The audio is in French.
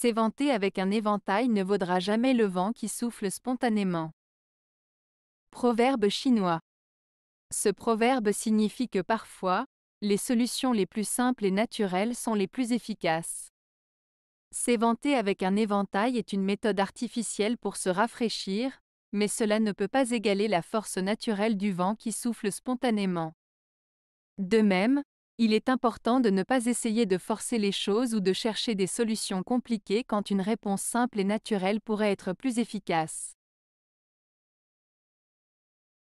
S'éventer avec un éventail ne vaudra jamais le vent qui souffle spontanément. Proverbe chinois. Ce proverbe signifie que parfois, les solutions les plus simples et naturelles sont les plus efficaces. S'éventer avec un éventail est une méthode artificielle pour se rafraîchir, mais cela ne peut pas égaler la force naturelle du vent qui souffle spontanément. De même, il est important de ne pas essayer de forcer les choses ou de chercher des solutions compliquées quand une réponse simple et naturelle pourrait être plus efficace.